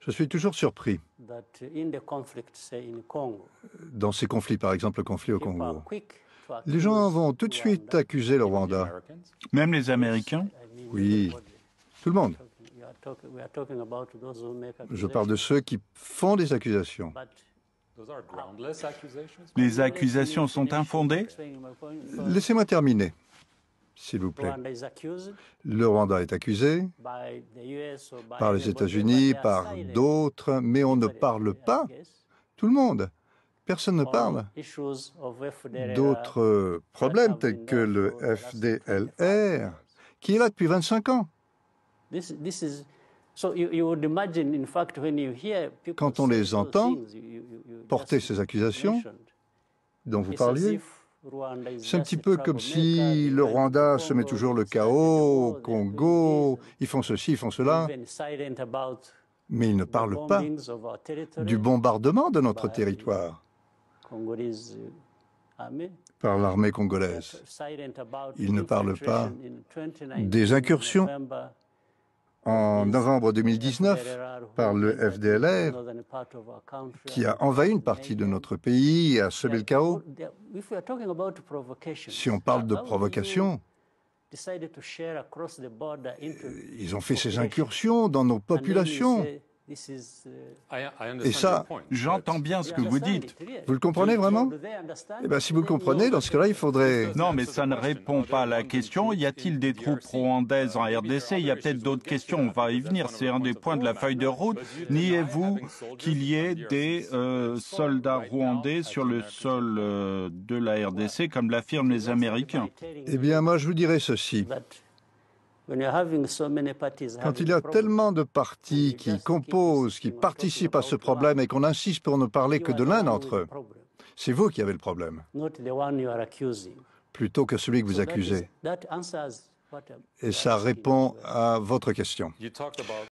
Je suis toujours surpris. Dans ces conflits, par exemple le conflit au Congo, les gens vont tout de suite accuser le Rwanda. Même les Américains Oui, tout le monde. Je parle de ceux qui font des accusations. Les accusations sont infondées Laissez-moi terminer s'il vous plaît. Le Rwanda est accusé par les États-Unis, par d'autres, mais on ne parle pas, tout le monde, personne ne parle d'autres euh, problèmes tels que le FDLR, qui est là depuis 25 ans. Quand on les entend porter ces accusations dont vous parliez, c'est un petit peu comme si le Rwanda se met toujours le chaos, Congo, ils font ceci, ils font cela, mais ils ne parlent pas du bombardement de notre territoire uh, par l'armée congolaise. Ils ne parlent pas des incursions en novembre 2019 par le FDLR qui a envahi une partie de notre pays et a semé le chaos. Si on parle de provocation, euh, ils ont fait ces incursions dans nos populations eh, Uh, Et ça, j'entends bien ce que vous dites. Vous le comprenez vraiment Eh bien, si vous le comprenez, dans ce cas-là, il faudrait... Non, mais ça ne répond pas à la question. Y a-t-il des troupes rwandaises en RDC Il y a peut-être d'autres questions. On va y venir. C'est un des points de la feuille de route. Niez-vous qu'il y ait des euh, soldats rwandais sur le sol euh, de la RDC, comme l'affirment les Américains Eh bien, moi, je vous dirais ceci. Quand il y a tellement de partis qui composent, qui participent à ce problème et qu'on insiste pour ne parler que de l'un d'entre eux, c'est vous qui avez le problème, plutôt que celui que vous accusez. Et ça répond à votre question.